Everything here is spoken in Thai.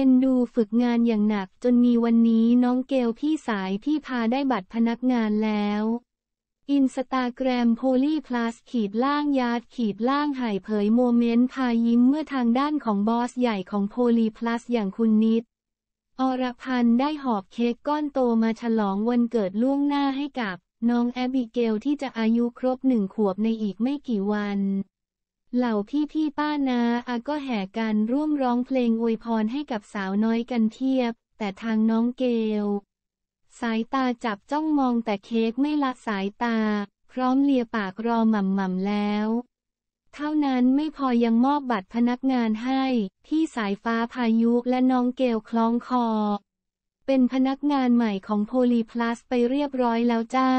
เอ็นดูฝึกงานอย่างหนักจนมีวันนี้น้องเกลพี่สายพี่พาได้บัตรพนักงานแล้วอินสตาแกรมโพลีพลัสขีดล่างยาดขีดล่างหายเผยโมเมนต์พายิ้มเมื่อทางด้านของบอสใหญ่ของโพลีพลัสอย่างคุณนิด อรพันธ์ได้หอบเค้กก้อนโตมาฉลองวันเกิดล่วงหน้าให้กับน้องแอบิเกลที่จะอายุครบหนึ่งขวบในอีกไม่กี่วันเหล่าพี่พี่ป้านาอาก็แห่การร่วมร้องเพลงอวยพรให้กับสาวน้อยกันเทียบ แต่ทางน้องเกลสายตาจับจ้องมองแต่เค้กไม่ละสายตา พร้อมเลียปากรอหม่ำหม่ำแล้ว เท่านั้นไม่พอยังมอบบัตรพนักงานให้พี่สายฟ้าพายุและน้องเกลคล้องคอ เป็นพนักงานใหม่ของโพลีพลัสไปเรียบร้อยแล้วจ้า